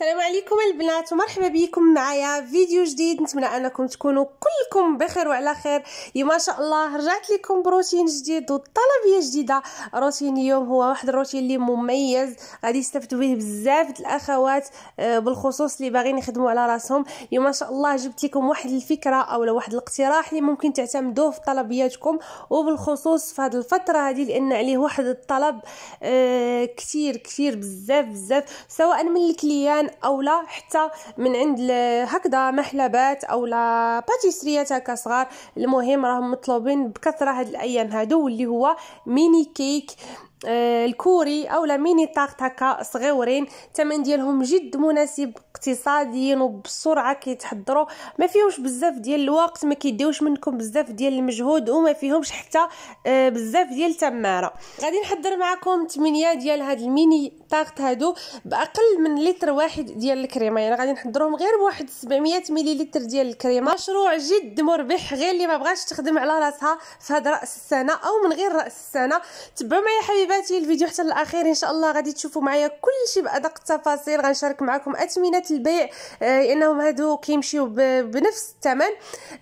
السلام عليكم البنات ومرحبا بكم معايا فيديو جديد نتمنى انكم تكونوا كلكم بخير وعلى خير ما شاء الله رجعت لكم بروتين جديد وطلبيه جديده روتين اليوم هو واحد الروتين اللي مميز غادي يستافدوا به بزاف الاخوات آه، بالخصوص اللي باغيين يخدموا على راسهم ما شاء الله جبت لكم واحد الفكره او واحد الاقتراح اللي ممكن تعتمدوه في طلبياتكم وبالخصوص في هذه الفتره هذه لان عليه واحد الطلب آه، كثير كثير بزاف بزاف سواء من الكليان اولا حتى من عند هكذا محلبات اولا باتيسريات هكا صغار المهم راهم مطلوبين بكثره هاد الايام هادو واللي هو ميني كيك آه، الكوري اولا ميني طاقت هكا صغيورين الثمن ديالهم جد مناسب اقتصاديا وبسرعه كيتحضروا ما فيهمش بزاف ديال الوقت ما كيديوش منكم بزاف ديال المجهود وما فيهمش حتى آه، بزاف ديال التماره غادي نحضر معكم 8 ديال هاد الميني الطاقت هادو باقل من لتر واحد ديال الكريمه يعني غادي نحضرهم غير بواحد 700 مليلتر ديال الكريمه مشروع جد مربح غير اللي ما بغاش تخدم على راسها في هذا راس السنه او من غير راس السنه تبعوا معايا حبيباتي الفيديو حتى الاخير ان شاء الله غادي تشوفوا معايا كلشي بادق التفاصيل غنشارك معكم اثمنه البيع لانهم آه، هادو كيمشيو بنفس الثمن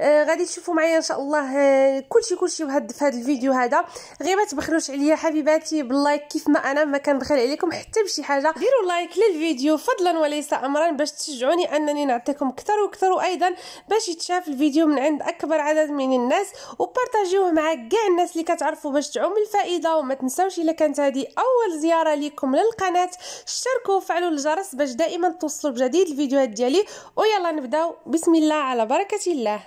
آه، غادي تشوفوا معايا ان شاء الله آه، كلشي كلشي بهذا الفيديو هذا غير ما تبخلوش عليا حبيباتي باللايك كيف ما انا ما كنبخل عليكم حتى حتى بشي حاجه ديروا لايك للفيديو فضلا وليس امرا باش تشجعوني انني نعطيكم اكثر واكثر وايضا باش يتشاف الفيديو من عند اكبر عدد من الناس وبارطاجيوه مع كاع الناس اللي كتعرفوا باش تعم الفائده وما تنساوش الا كانت هذه اول زياره لكم للقناه اشتركوا وفعلوا الجرس باش دائما توصلوا بجديد الفيديوهات ديالي ويلا نبداو بسم الله على بركه الله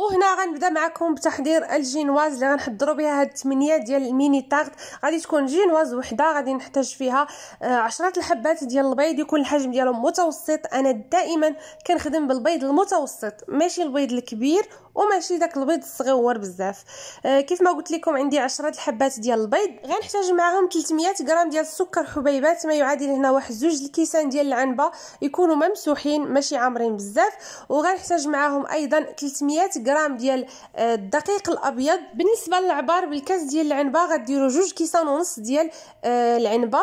وهنا غنبدا معكم بتحضير الجينواز اللي غنحضروا بها هاد 8 ديال الميني طاغط غادي تكون جينواز وحده غادي نحتاج فيها آه، عشرة الحبات ديال البيض يكون الحجم ديالهم متوسط انا دائما كنخدم بالبيض المتوسط ماشي البيض الكبير وماشي داك البيض الصغيور بزاف آه كيف ما قلت لكم عندي 10 الحبات ديال البيض غنحتاج معاهم 300 غرام ديال السكر حبيبات ما يعادل هنا واحد زوج الكيسان ديال العنبه يكونوا ممسوحين ماشي عامرين بزاف وغنحتاج معاهم ايضا 300 غرام ديال آه، الدقيق الابيض بالنسبه للعبار بالكاس ديال العنبه غديروا جوج كيسان ونص ديال آه العنبه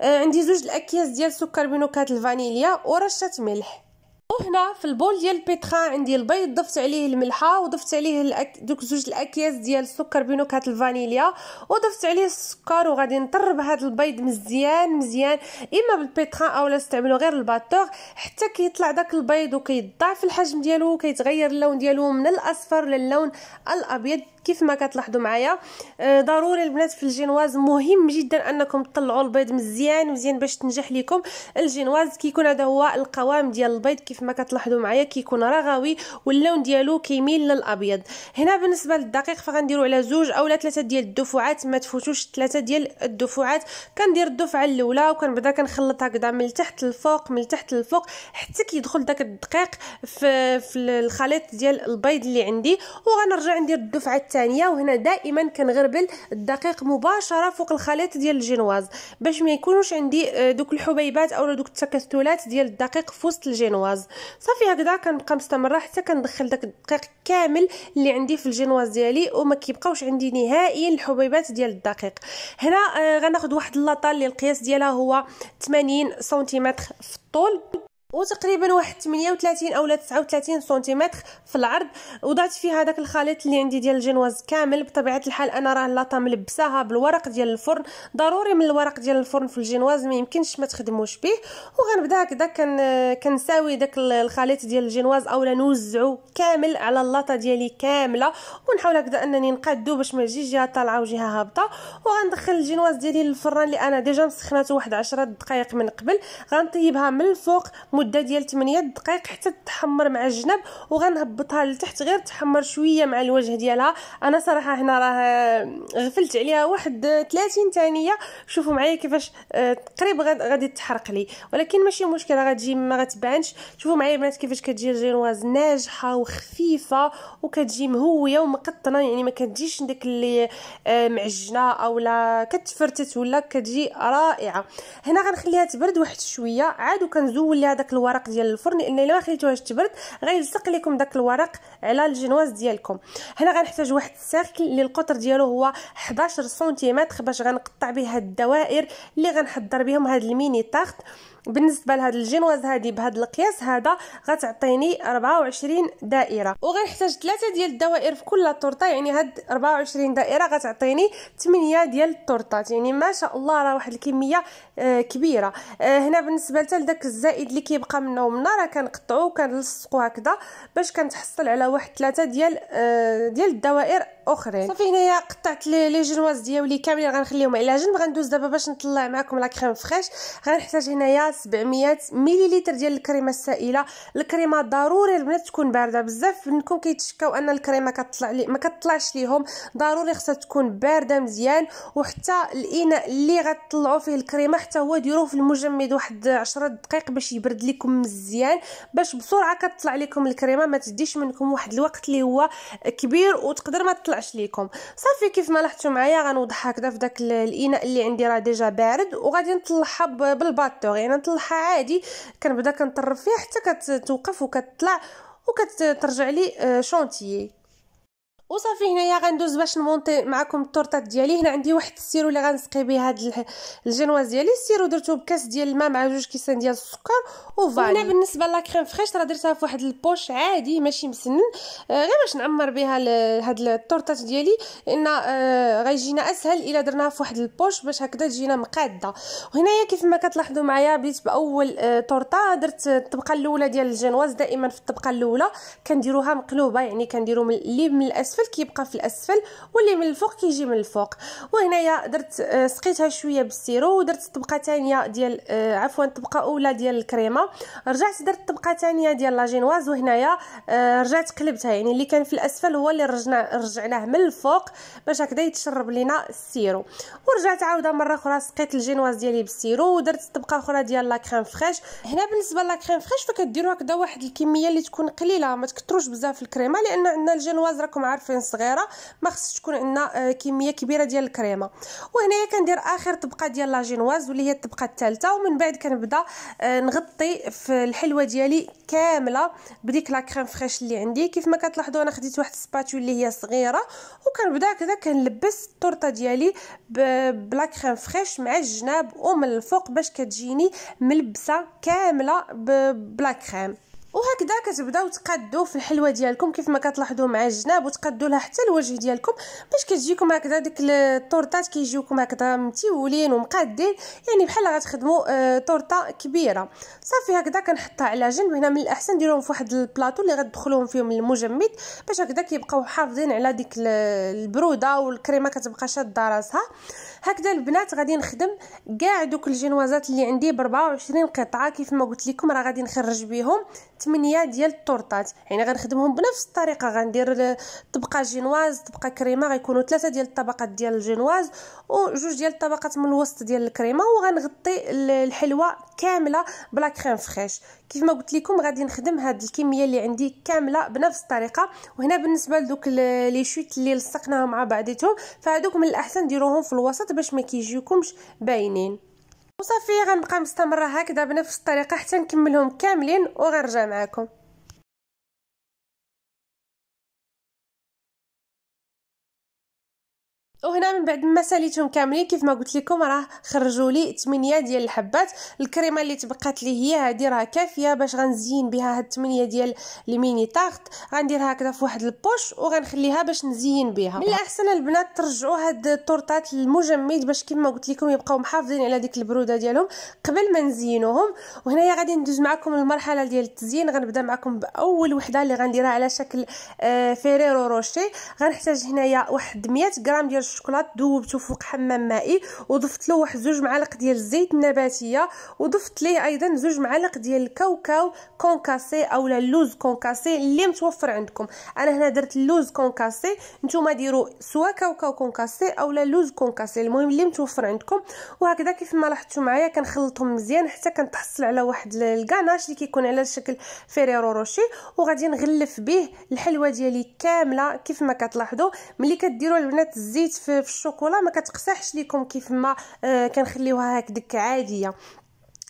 آه عندي زوج الاكياس ديال سكر بنكهه الفانيليا ورشه ملح وهنا في البول ديال البيتخان عندي البيض ضفت عليه الملحه وضفت عليه الأك... دوك زوج الاكياس ديال السكر بنكهه الفانيليا وضفت عليه السكر وغادي نطرب هذا البيض مزيان مزيان اما بالبيتخان اولا استعملوا غير الباتور حتى كيطلع داك البيض وكيضاعف الحجم ديالو وكيتغير اللون ديالو من الاصفر للون الابيض كيف ما كتلاحظوا معايا آه، ضروري البنات في الجينواز مهم جدا انكم تطلعوا البيض مزيان مزيان باش تنجح لكم الجينواز كيكون هذا هو القوام ديال البيض كيف ما كتلاحظوا معايا كيكون رغوي واللون ديالو كيميل للابيض هنا بالنسبه للدقيق فغنديروا على زوج اولا ثلاثه ديال الدفعات ما تفوتوش ثلاثه ديال الدفعات كندير الدفعه الاولى وكنبدا كنخلط هكذا من التحت للفوق من التحت للفوق حتى كيدخل داك الدقيق في في الخليط ديال البيض اللي عندي وغنرجع ندير الدفعه الثانيه وهنا دائما كنغربل الدقيق مباشره فوق الخليط ديال الجينواز باش ما يكونوش عندي آه، دوك الحبيبات اولا دوك التكثلات ديال الدقيق في وسط الجينواز صافي هكذا كنبقى مستمره حتى كندخل داك الدقيق كامل اللي عندي في الجينواز ديالي وما كيبقاوش عندي نهائيا الحبيبات ديال الدقيق هنا آه، غناخذ واحد اللاطه اللي القياس ديالها هو 80 سنتيمتر في الطول وتقريبا واحد 38 اولا 39 سنتيمتر في العرض وضعت فيها داك الخليط اللي عندي ديال الجينواز كامل بطبيعه الحال انا راه لاطا ملبساها بالورق ديال الفرن ضروري من الورق ديال الفرن في الجينواز ما يمكنش ما تخدموش به وغنبدا هكذا كن كنساوي داك الخليط ديال الجينواز اولا نوزعو كامل على اللاطا ديالي كامله ونحاول هكذا انني نقادو باش ما تجيش جهه طالعه وجهه هابطه وغندخل الجينواز ديالي للفران اللي انا ديجا مسخناته واحد 10 دقائق من قبل غنطيبها من الفوق مده ديال 8 دقائق حتى تحمر مع الجنب وغنهبطها لتحت غير تحمر شويه مع الوجه ديالها انا صراحه هنا راه غفلت عليها واحد 30 ثانيه شوفوا معايا كيفاش آه، تقريبا غادي تحرق لي ولكن ماشي مشكله غتجي ما غتبانش شوفوا معايا البنات كيفاش كتجي الجينواز ناجحه وخفيفه وكتجي مهويه ومقطنه يعني ما كتجيش داك اللي آه، معجنه اولا كتفرتت ولا كتجي رائعه هنا غنخليها تبرد واحد شويه عاد وكنزول لها داك داك الورق ديال الفرن لان الا ما خليتوهاش تبرد غيلصق لكم داك الورق على الجينواز ديالكم هنا غنحتاج واحد السيركل اللي القطر ديالو هو 11 سنتيمتر باش غنقطع به الدوائر اللي غنحضر بهم هاد الميني طاخت بالنسبه لهاد الجينواز هادي بهاد القياس هذا غتعطيني 24 دائره وغنحتاج ثلاثه ديال الدوائر في كل تورته يعني هاد 24 دائره غتعطيني 8 ديال الطرطات يعني ما شاء الله راه واحد الكميه آه كبيره آه هنا بالنسبه حتى لذاك الزائد اللي كيبقى منا ومنا راه كنقطعوه وكنلصقوه هكذا باش كنتحصل على واحد ثلاثه ديال آه ديال الدوائر اخرين صافي هنايا قطعت لي جنواز ديالي كاملين غنخليهم على جنب غندوز دابا باش نطلع معكم لا كريم فريش غنحتاج هنايا 700 مليليتر ديال الكريمه السائله الكريمه ضروري البنات تكون بارده بزاف منكم كيتشكاو ان الكريمه كتطلع لي ما كتطلعش ليهم ضروري خصها تكون بارده مزيان وحتى الاناء اللي غتطلعوا فيه الكريمه حتى هو ديروه في المجمد واحد 10 دقائق باش يبرد لكم مزيان باش بسرعه كتطلع لكم الكريمه ما تديش منكم واحد الوقت اللي هو كبير وتقدر ما تطلع نوضعش ليكم صافي كيف ما لاحظتوا معايا غنوضح هكذا في داك الاناء اللي عندي راه ديجا بارد وغادي نطلعها بالباتور يعني نطلعها عادي كنبدا كنطرب فيها حتى كتوقف وكتطلع وكترجع لي آه، شونتيي وصافي هنايا غندوز باش نمونطي معكم التورطه ديالي هنا عندي واحد السيرو اللي غنسقي به هاد الجنواز ديالي السيرو درته بكاس ديال الماء مع جوج كيسان ديال السكر وفاني هنا بالنسبه لا كريم فريش راه درتها في واحد البوش عادي ماشي مسنن آه غير باش نعمر بها هاد التورطه ديالي لان آه غيجينا اسهل الا درناها في واحد البوش باش هكذا تجينا مقاده وهنايا كيف ما كتلاحظوا معايا بديت باول آه درت الطبقه الاولى ديال الجنواز دائما في الطبقه الاولى كنديروها مقلوبه يعني كنديرو من اللي من الاسفل الاسفل كيبقى في الاسفل واللي من الفوق كيجي من الفوق وهنايا درت آه، سقيتها شويه بالسيرو ودرت طبقه ثانيه ديال آه، عفوا طبقه اولى ديال الكريمه رجعت درت طبقه ثانيه ديال لاجينواز وهنايا آه، رجعت قلبتها يعني اللي كان في الاسفل هو اللي رجعنا رجعناه من الفوق باش هكذا يتشرب لينا السيرو ورجعت عاوده مره اخرى سقيت الجينواز ديالي بالسيرو ودرت طبقه اخرى ديال لا كريم فريش هنا بالنسبه لا كريم فريش فكديروا هكذا واحد الكميه اللي تكون قليله ما تكثروش بزاف الكريمه لان عندنا الجينواز راكم عارفين عصفين صغيره ما خصش تكون عندنا آه، كميه كبيره ديال الكريمه وهنايا كندير اخر طبقه ديال لاجينواز واللي هي الطبقه الثالثه ومن بعد كنبدا آه، نغطي في الحلوه ديالي كامله بديك لا كريم فريش اللي عندي كيف ما كتلاحظوا انا خديت واحد السباتول اللي هي صغيره وكنبدا كذا كنلبس التورته ديالي بلا كريم فريش مع الجناب ومن الفوق باش كتجيني ملبسه كامله بلا كريم وهكذا كتبداو تقادو في الحلوه ديالكم كيف ما كتلاحظوا مع الجناب وتقادو لها حتى الوجه ديالكم باش كتجيكم هكذا ديك الطورطات كيجيوكم هكذا متيولين ومقادين يعني بحال غتخدموا آه طورطه كبيره صافي هكذا كنحطها على جنب هنا من الاحسن ديروهم في واحد البلاطو اللي غتدخلوهم فيهم المجمد باش هكذا كيبقاو حافظين على ديك البروده والكريمه كتبقى شاده راسها هكذا البنات غادي نخدم كاع دوك الجينوازات اللي عندي ب 24 قطعه كيف ما قلت لكم راه غادي نخرج بهم 8 ديال التورطات يعني غنخدمهم بنفس الطريقه غندير طبقه جينواز طبقه كريمه غيكونوا ثلاثه ديال الطبقات ديال الجينواز وجوج ديال الطبقات من الوسط ديال الكريمه وغنغطي الحلوه كامله بلا كريم فريش كيف ما قلت لكم غادي نخدم هاد الكميه اللي عندي كامله بنفس الطريقه وهنا بالنسبه لدوك لي شويت اللي لصقناهم مع بعضيتهم فهادوك من الاحسن ديروهم في الوسط باش ما كيجيوكمش باينين وصافي غنبقى مستمره هكذا بنفس الطريقه حتى نكملهم كاملين وغنرجع معكم وهنا من بعد ما ساليتهم كاملين كيف ما قلت لكم راه خرجوا لي 8 ديال الحبات الكريمه اللي تبقات لي هي هذه راه كافيه باش غنزين بها هاد 8 ديال الميني طارت غنديرها هكذا في واحد البوش وغنخليها باش نزين بها من الاحسن البنات ترجعوا هاد التورطات المجمد باش كيما قلت لكم يبقاو محافظين على ديك البروده ديالهم قبل ما نزينوهم وهنايا غادي ندوز معكم المرحله ديال التزيين غنبدا معكم باول وحده اللي غنديرها على شكل آه، فيريرو روشي غنحتاج هنايا واحد 100 غرام ديال الشوكولات ذوبته فوق حمام مائي وضفت له واحد زوج معالق ديال الزيت النباتيه وضفت ليه ايضا زوج معالق ديال الكاوكاو كونكاسي او اللوز كونكاسي اللي متوفر عندكم انا هنا درت اللوز كونكاسي نتوما ديروا سواء كاوكاو كونكاسي او لوز كونكاسي المهم اللي متوفر عندكم وهكذا كيف ما لاحظتوا معايا كنخلطهم مزيان حتى كنتحصل على واحد الكاناش اللي كيكون على شكل فيريرو روشي وغادي نغلف به الحلوه ديالي كامله كيف ما كتلاحظوا ملي كديروا البنات الزيت في في الشوكولا ما كتقصحش ليكم كيف ما آه، كنخليوها هكذاك عاديه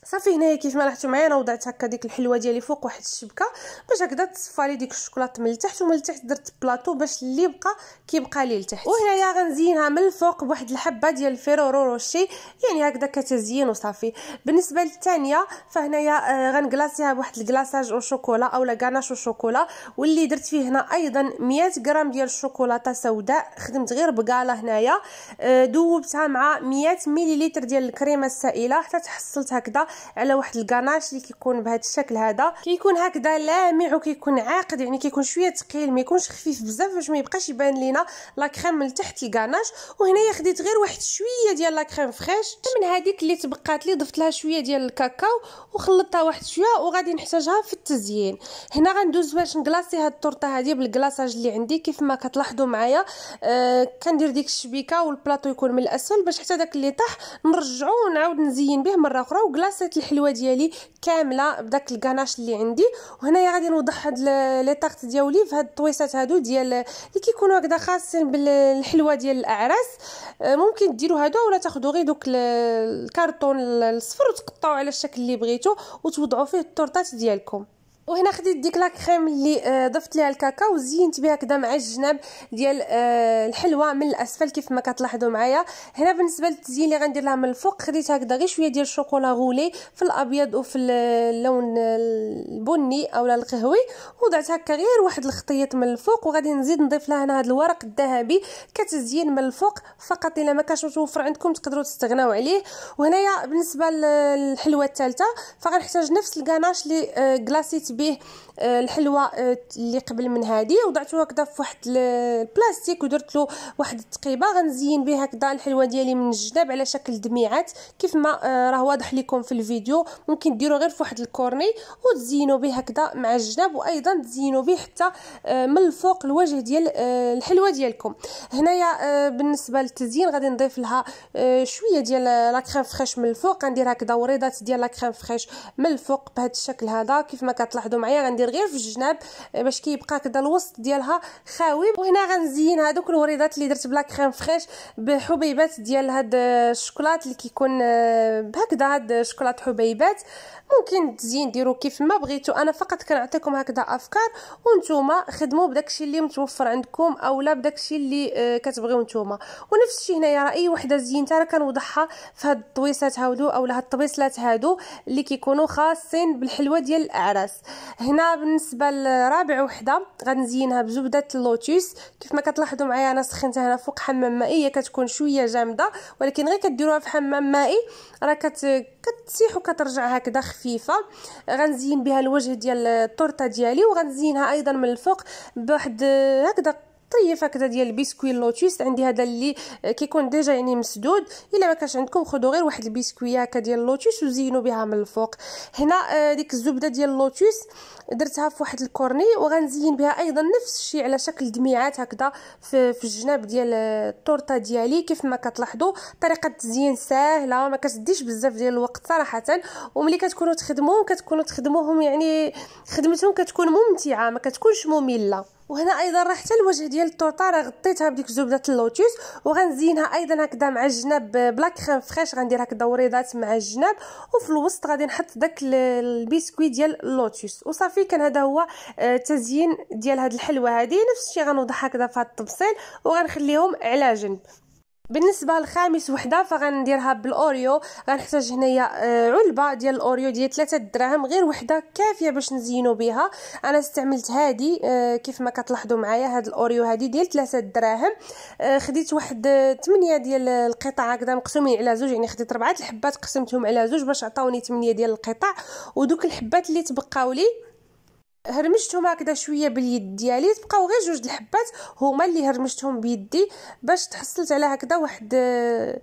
صافي هنايا كيف ما لاحظتوا معايا انا وضعت هكا ديك الحلوه ديالي فوق واحد الشبكه باش هكذا تصفالي ديك الشوكولاط من التحت ومن التحت درت بلاطو باش اللي بقى كيبقى لي لتحت وهنايا غنزينها من الفوق بواحد الحبه ديال الفيرورو روشي يعني هكذا كتزين وصافي بالنسبه للثانيه فهنايا آه، غنكلاصيها بواحد الكلاصاج او شوكولا اولا كاناش او شوكولا واللي درت فيه هنا ايضا 100 غرام ديال الشوكولاته سوداء خدمت غير بقاله هنايا آه، دوبتها مع 100 مليلتر ديال الكريمه السائله حتى تحصلت هكذا على واحد الكاناش اللي كيكون بهذا الشكل هذا كيكون هكذا لامع وكيكون عاقد يعني كيكون شويه ثقيل ما يكونش خفيف بزاف باش ما يبقاش يبان لينا لا كريم من تحت الكاناش وهنايا خديت غير واحد شويه ديال لا كريم فريش من هذيك اللي تبقات لي ضفت لها شويه ديال الكاكاو وخلطتها واحد شويه وغادي نحتاجها في التزيين هنا غندوز باش نكلاصي هاد التورته هذه بالكلاصاج اللي عندي كيف ما كتلاحظوا معايا آه كندير ديك الشبيكه والبلاطو يكون من الاسفل باش حتى داك اللي طاح نرجعو ونعاود نزين به مره اخرى وكلاص طاسه الحلوه ديالي كامله بداك الكاناش اللي عندي وهنايا غادي نوضح هاد لي طارت ديالي في هاد الطويسات هادو ديال اللي كيكونوا هكذا خاصين بالحلوه ديال الاعراس آه، ممكن ديروا هادو ولا تاخذوا غير دوك الكارطون الصفر وتقطعوا على الشكل اللي بغيتو وتوضعوا فيه التورتات ديالكم وهنا خديت ديك لا كريم اللي آه، ضفت ليها الكاكاو وزينت بها كدا مع الجناب ديال آه، الحلوه من الاسفل كيف ما كتلاحظوا معايا هنا بالنسبه للتزيين اللي غندير لها من الفوق خديت هكذا غير شويه ديال الشوكولا غولي في الابيض وفي اللون آه، البني اولا القهوي وضعت هكا غير واحد الخطيط من الفوق وغادي نزيد نضيف لها هنا هذا الورق الذهبي كتزيين من الفوق فقط الا ما كانش متوفر عندكم تقدروا تستغناو عليه وهنايا بالنسبه للحلوه الثالثه فغنحتاج نفس الكاناش اللي كلاصيت به آه، الحلوه آه، اللي قبل من هذه وضعته هكذا في واحد البلاستيك ودرت له واحد التقيبه غنزين به هكذا الحلوه ديالي من الجناب على شكل دميعات كيف ما آه، راه واضح لكم في الفيديو ممكن ديروا غير في واحد الكورني وتزينوا به هكذا مع الجناب وايضا تزينوا به حتى من الفوق الوجه ديال الحلوه ديالكم هنايا بالنسبه للتزيين غادي نضيف لها شويه ديال لا كريم فريش من الفوق غندير هكذا وريضات ديال لا كريم فريش من الفوق بهذا الشكل هذا كيف ما كتلاحظوا لاحظوا معايا غندير غير في الجناب آه، باش كيبقى كدا الوسط ديالها خاوي وهنا غنزين هذوك الوريضات اللي درت بلا كريم فريش بحبيبات ديال هاد آه، الشوكولات اللي كيكون آه، بهكذا هاد الشوكولات حبيبات ممكن تزين ديروا كيف ما بغيتو انا فقط كنعطيكم هكذا افكار وانتوما خدموا بداكشي اللي متوفر عندكم اولا بداكشي اللي كتبغيو نتوما ونفس الشيء هنايا راه اي وحده زينتها راه كنوضحها في هاد الطويسات هادو اولا هاد الطبيصلات هادو اللي كيكونوا خاصين بالحلوه ديال الاعراس هنا بالنسبه لرابع وحده غنزينها بزبده اللوتوس كيف ما كتلاحظوا معايا انا سخنتها هنا فوق حمام مائي هي كتكون شويه جامده ولكن غير كديروها في حمام مائي راه كت كتسيح وكترجع هكذا خفيفه غنزين بها الوجه ديال الطورطه ديالي وغنزينها ايضا من الفوق بواحد هكذا طيف هكذا ديال البسكوي اللوتيس عندي هذا اللي آه، كيكون ديجا يعني مسدود الا ما كانش عندكم خذوا غير واحد البسكوي هكا ديال اللوتيس وزينوا بها من الفوق هنا آه، ديك الزبده ديال اللوتيس درتها في واحد الكورني وغنزين بها ايضا نفس الشيء على شكل دميعات هكذا في, في الجناب ديال آه، الطورطه ديالي كيف ما كتلاحظوا طريقه التزيين ساهله ما كتديش بزاف ديال الوقت صراحه وملي كتكونوا تخدموهم كتكونوا تخدموهم يعني خدمتهم كتكون ممتعه ما كتكونش ممله وهنا ايضا راه حتى الوجه ديال التورطه راه غطيتها بديك زبده اللوتوس وغنزينها ايضا هكذا مع الجناب بلا كريم فريش غندير هكذا وريضات مع الجناب وفي الوسط غادي نحط داك البسكوي ديال اللوتوس وصافي كان هذا هو آه، التزيين ديال هاد الحلوه هذه نفس الشيء غنوضح هكذا في هاد الطبسيل وغنخليهم على جنب بالنسبه للخامس وحده فغنديرها بالاوريو غنحتاج هنايا آه، علبه ديال الاوريو ديال 3 دراهم غير وحده كافيه باش نزينو بها انا استعملت هادي آه، كيف ما كتلاحظوا معايا هاد الاوريو هادي ديال 3 دراهم آه، خديت واحد 8 ديال القطع هكذا مقسومين على زوج يعني خديت ربعه الحبات قسمتهم على زوج باش عطاوني 8 ديال القطع ودوك الحبات اللي تبقاو لي هرمشتهم هكذا شويه باليد ديالي تبقاو غير جوج الحبات هما اللي هرمشتهم بيدي باش تحصلت على هكذا واحد آه،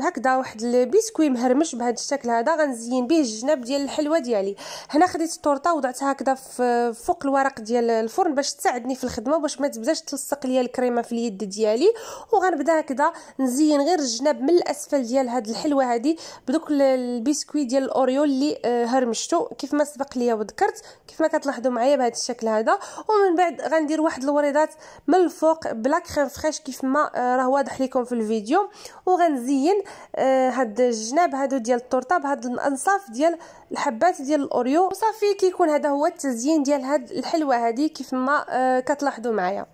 هكذا واحد البسكوي مهرمش بهذا الشكل هذا غنزين به الجناب ديال الحلوه ديالي هنا خديت التورته وضعتها هكذا فوق الورق ديال الفرن باش تساعدني في الخدمه باش ما تبداش تلصق ليا الكريمه في اليد ديالي وغنبدا هكذا نزين غير الجناب من الاسفل ديال هاد الحلوه هادي بدوك البسكوي ديال الاوريو اللي آه، هرمشتو كيف ما سبق ليا وذكرت كيف ما كتلاحظوا معايا بهذا الشكل هذا ومن بعد غندير واحد الوريضات من الفوق بلا كريم فريش كيف ما آه، راه واضح لكم في الفيديو وغنزين آه، هاد الجناب هادو ديال الطورطه بهاد الانصاف ديال الحبات ديال الاوريو وصافي كيكون هذا هو التزيين ديال هاد الحلوه هذه كيف ما آه، كتلاحظوا معايا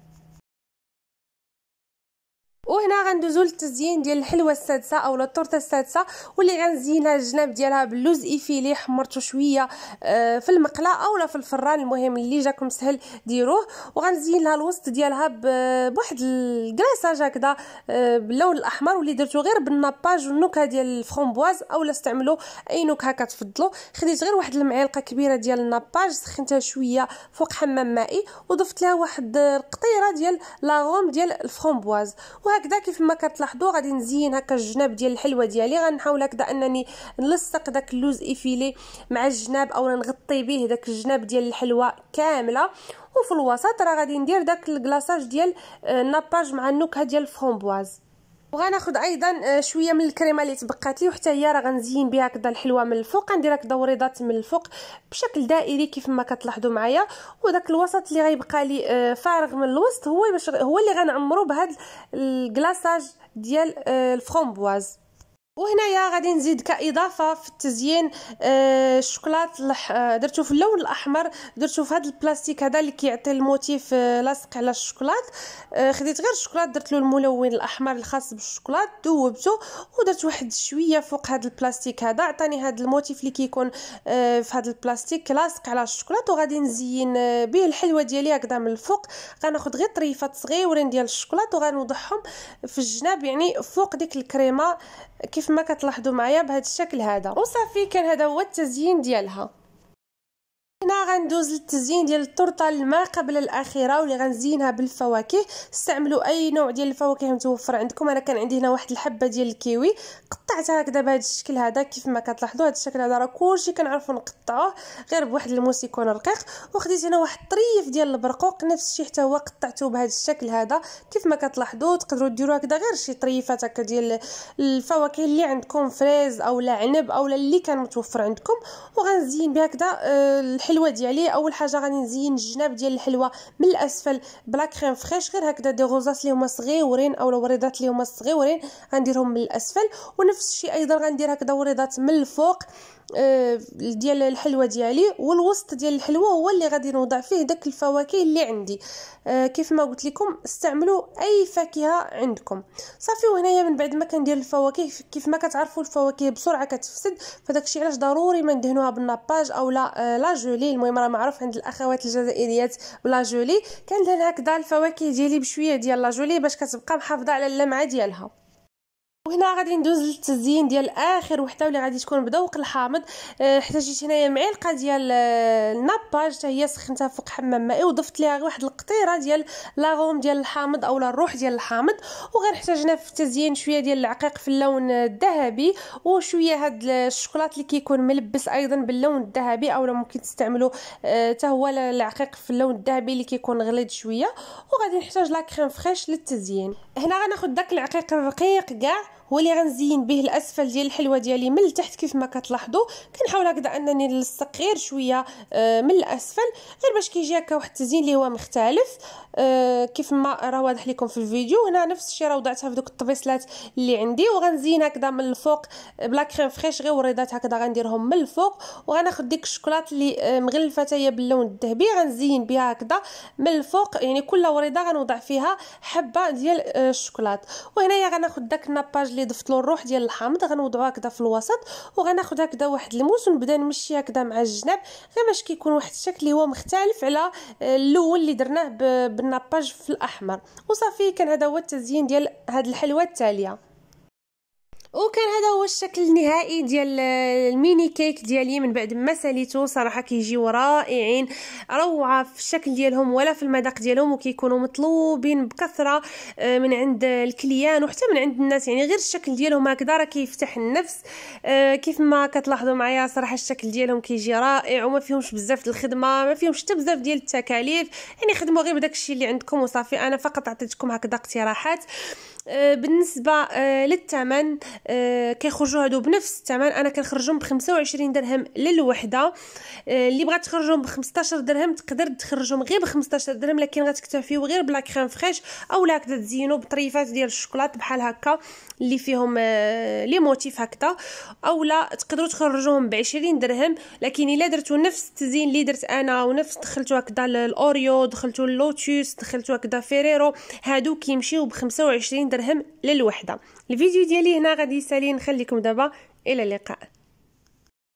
وهنا غندوزو للتزيين ديال الحلوه السادسه اولا التورته السادسه واللي غنزينها الجناب ديالها باللوز ايفيلي حمرتو شويه آه، في المقله اولا في الفران المهم اللي جاكم سهل ديروه وغنزين لها الوسط ديالها بواحد الكلاصاج هكذا آه، باللون الاحمر واللي درتو غير بالناباج والنكهه ديال الفرومبواز اولا استعملوا اي نكهه كتفضلوا خديت غير واحد المعلقه كبيره ديال الناباج سخنتها شويه فوق حمام مائي وضفت لها واحد القطيره ديال لاغوم ديال الفرومبواز هكذا كيف ما كتلاحظوا غادي نزين هكا الجناب ديال الحلوه ديالي غنحاول هكذا انني نلصق داك اللوز ايفيلي مع الجناب اولا نغطي به داك الجناب ديال الحلوه كامله وفي الوسط راه غادي ندير داك الكلاصاج ديال الناباج آه، مع النكهه ديال الفرومبواز وغناخد ايضا آه، شويه من الكريمه اللي تبقات لي وحتى هي راه غنزين بها هكذا الحلوه من الفوق غندير هكذا وريضات من الفوق بشكل دائري كيف ما كتلاحظوا معايا وداك الوسط اللي غيبقى لي آه، فارغ من الوسط هو باش هو اللي غنعمرو بهاد الكلاصاج ديال آه، الفرومبواز وهنايا غادي نزيد كاضافه في التزيين آه الشوكولات آه، درته في اللون الاحمر درته في هذا البلاستيك هذا اللي كيعطي الموتيف آه لاصق على الشوكولات آه خديت غير الشوكولات درت له الملون الاحمر الخاص بالشوكولات ذوبته ودرت واحد شويه فوق هذا البلاستيك هذا عطاني هذا الموتيف اللي كيكون آه في هذا البلاستيك لاصق على الشوكولات وغادي نزين آه، به الحلوه ديالي هكذا من الفوق غناخذ غير طريفات صغيورين ديال الشوكولات وغنوضعهم في الجناب يعني فوق ديك الكريمه كيف كما كتلاحظوا معايا بهذا الشكل هذا وصافي كان هذا هو التزيين ديالها غندوز للتزيين ديال التورته الماء قبل الاخيره واللي غنزينها بالفواكه استعملوا اي نوع ديال الفواكه متوفر عندكم انا كان عندي هنا واحد الحبه ديال الكيوي قطعتها هكذا بهذا الشكل هذا كيف ما كتلاحظوا هذا الشكل هذا راه كلشي كنعرفو نقطعوه غير بواحد الموسيكون رقيق وخديت هنا واحد الطريف ديال البرقوق نفس الشيء حتى هو قطعته بهذا الشكل هذا كيف ما كتلاحظوا تقدروا ديروا هكذا غير شي طريفات هكا ديال الفواكه اللي عندكم فريز اولا عنب اولا اللي كان متوفر عندكم وغنزين بهكذا آه، الحلوه ديال عليه اول حاجه غادي نزين الجناب ديال الحلوه من الاسفل بلا كريم فريش غير هكذا دي غوزات اللي هما صغيورين اولا وريضات اللي هما صغيورين غنديرهم من الاسفل ونفس الشيء ايضا غندير هكذا وريضات من الفوق آه، ديال الحلوه ديالي والوسط ديال الحلوه هو اللي غادي نوضع فيه داك الفواكه اللي عندي آه، كيف ما قلت لكم استعملوا اي فاكهه عندكم صافي وهنايا من بعد ما كندير الفواكه كيف ما كتعرفوا الفواكه بسرعه كتفسد فداكشي علاش ضروري ما ندهنوها بالناباج او لا آه، لا جولي المهم راه معروف عند الاخوات الجزائريات بلا جولي كندهن هكذا الفواكه ديالي بشويه ديال لا جولي باش كتبقى محافظه على اللمعه ديالها وهنا غادي ندوز للتزيين ديال اخر وحده اللي غادي تكون بذوق الحامض احتاجيت آه، هنايا معلقه ديال آه، الناباج حتى هي سخنتها فوق حمام مائي وضفت ليها واحد القطيره ديال لاغوم ديال الحامض اولا الروح ديال الحامض وغير احتاجنا في التزيين شويه ديال العقيق في اللون الذهبي وشويه هاد الشوكولات اللي كيكون ملبس ايضا باللون الذهبي اولا ممكن تستعملوا آه، حتى هو العقيق في اللون الذهبي اللي كيكون غليظ شويه وغادي نحتاج لا كريم فريش للتزيين هنا غناخذ داك العقيق الرقيق كاع هو اللي غنزين به الاسفل ديال الحلوه ديالي من التحت كيف ما كتلاحظوا كنحاول هكذا انني نلصق غير شويه آه، من الاسفل غير باش كيجي هكا واحد التزيين اللي هو مختلف أه كيف ما راه واضح لكم في الفيديو هنا نفس الشيء راه وضعتها في دوك الطبيصلات اللي عندي وغنزين هكذا من الفوق بلا كريم فريش غير وريضات هكذا غنديرهم من الفوق وغناخد ديك الشوكولات اللي آه، مغلفه هي باللون الذهبي غنزين بها هكذا من الفوق يعني كل وريضه غنوضع فيها حبه ديال آه، الشوكولات وهنايا غناخد داك الناباج اللي ضفت له الروح ديال الحامض غنوضعو هكذا في الوسط وغناخد هكذا واحد الموس ونبدا نمشي هكذا مع الجناب غير باش كيكون واحد الشكل اللي هو مختلف على آه، الاول اللي درناه ب بالناباج في الاحمر وصافي كان هذا هو التزيين ديال هاد الحلوه التاليه وكان هذا هو الشكل النهائي ديال الميني كيك ديالي من بعد ما ساليتو صراحه كيجيو رائعين روعه في الشكل ديالهم ولا في المذاق ديالهم وكيكونوا مطلوبين بكثره آه، من عند الكليان وحتى من عند الناس يعني غير الشكل ديالهم هكذا راه كيفتح النفس آه، كيف ما كتلاحظوا معايا صراحه الشكل ديالهم كيجي رائع وما فيهمش بزاف الخدمه ما فيهمش حتى بزاف ديال التكاليف يعني خدموا غير بداك الشيء اللي عندكم وصافي انا فقط عطيتكم هكذا اقتراحات آه، بالنسبه آه، للثمن آه، كيخرجوا هادو بنفس الثمن انا كنخرجهم ب 25 درهم للوحده اللي بغات تخرجهم ب 15 درهم تقدر تخرجهم غير ب 15 درهم لكن غتكتفيو غير بلا كريم فريش اولا هكذا تزينو بطريفات ديال الشوكولات بحال هكا اللي فيهم لي موتيف هكذا اولا تقدروا تخرجوهم ب 20 درهم لكن الا درتو نفس التزيين اللي درت انا ونفس دخلتو هكذا الاوريو دخلتو اللوتوس دخلتو هكذا فيريرو هادو كيمشيو ب 25 درهم للوحده الفيديو ديالي هنا غادي يسالي نخليكم دابا الى اللقاء